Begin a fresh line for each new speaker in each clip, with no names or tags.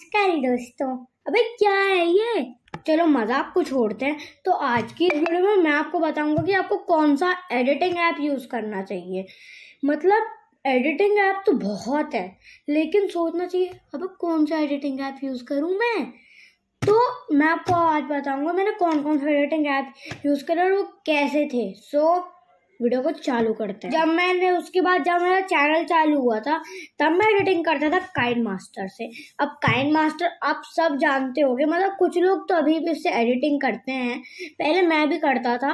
नमस्कार दोस्तों अबे क्या है ये चलो मजाक को छोड़ते हैं तो आज की इस वीडियो में मैं आपको बताऊंगा कि आपको कौन सा एडिटिंग ऐप यूज़ करना चाहिए मतलब एडिटिंग ऐप तो बहुत है लेकिन सोचना चाहिए अब कौन सा एडिटिंग ऐप यूज़ करूँ मैं तो मैं आपको आज बताऊंगा मैंने कौन कौन सा एडिटिंग ऐप यूज़ करे और वो कैसे थे सो so, वीडियो को चालू करते हैं जब मैंने उसके बाद जब मेरा चैनल चालू हुआ था तब मैं एडिटिंग करता था काइन मास्टर से अब काइन मास्टर आप सब जानते होंगे मतलब कुछ लोग तो अभी भी उससे एडिटिंग करते हैं पहले मैं भी करता था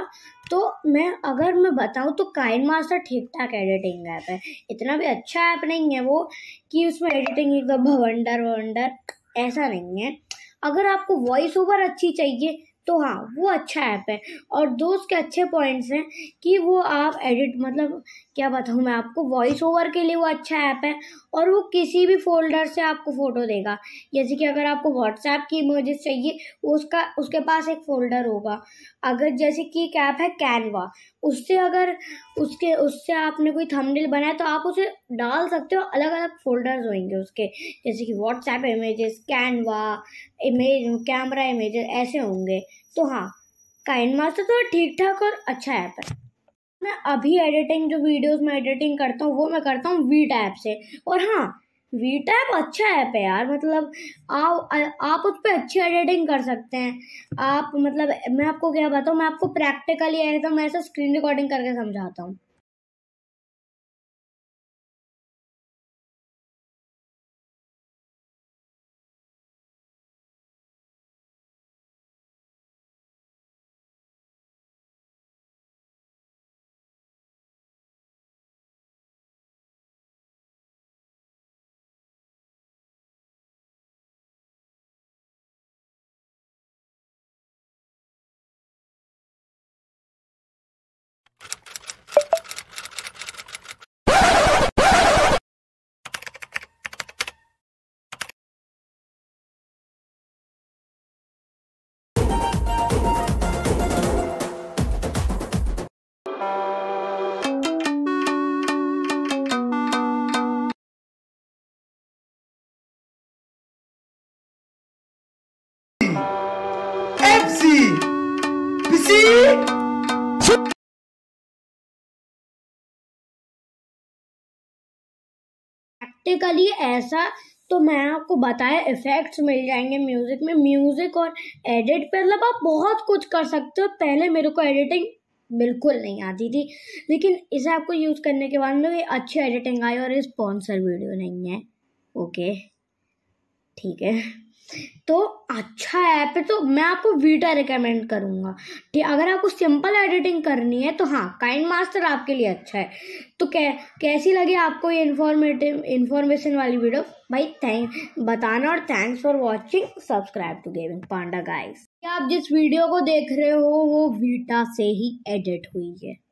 तो मैं अगर मैं बताऊँ तो काइन मास्टर ठीक ठाक एडिटिंग ऐप है इतना भी अच्छा ऐप नहीं है वो कि उसमें एडिटिंग एकदम भवंडर वंडर ऐसा नहीं है अगर आपको वॉइस ओवर अच्छी चाहिए तो हाँ वो अच्छा ऐप है और दो उसके अच्छे पॉइंट्स हैं कि वो आप एडिट मतलब क्या बताऊँ मैं आपको वॉइस ओवर के लिए वो अच्छा ऐप है और वो किसी भी फोल्डर से आपको फ़ोटो देगा जैसे कि अगर आपको व्हाट्सएप की इमोजेस चाहिए उसका उसके पास एक फ़ोल्डर होगा अगर जैसे कि एक ऐप है कैनवा उससे अगर उसके उससे आपने कोई थंबनेल बनाया तो आप उसे डाल सकते हो अलग अलग फोल्डर्स होंगे उसके जैसे कि WhatsApp images Canva image camera images ऐसे होंगे तो हाँ काइन मास्टर तो ठीक ठाक और अच्छा ऐप है मैं अभी एडिटिंग जो वीडियोस में एडिटिंग करता हूँ वो मैं करता हूँ वी टैप से और हाँ वी टैप अच्छा ऐप है यार मतलब आप आप उस पर अच्छी एडिटिंग कर सकते हैं आप मतलब मैं आपको क्या बताऊँ मैं आपको प्रैक्टिकली एकदम ऐसा स्क्रीन रिकॉर्डिंग करके समझाता हूँ प्रैक्टिकली ऐसा तो मैं आपको बताया इफेक्ट्स मिल जाएंगे म्यूज़िक में म्यूज़िक और एडिट पे मतलब आप बहुत कुछ कर सकते हो पहले मेरे को एडिटिंग बिल्कुल नहीं आती थी लेकिन इसे आपको यूज़ करने के बाद में अच्छी एडिटिंग आई और स्पॉन्सर वीडियो नहीं है ओके ठीक है तो अच्छा ऐप है तो मैं आपको वीटा रिकमेंड करूँगा ठीक अगर आपको सिंपल एडिटिंग करनी है तो हाँ काइंड मास्टर आपके लिए अच्छा है तो कै कैसी लगी आपको ये इन्फॉर्मेटिव इन्फॉर्मेशन वाली वीडियो भाई थैंक बताना और thanks for watching subscribe to gaming panda guys आप जिस वीडियो को देख रहे हो वो वीटा से ही एडिट हुई है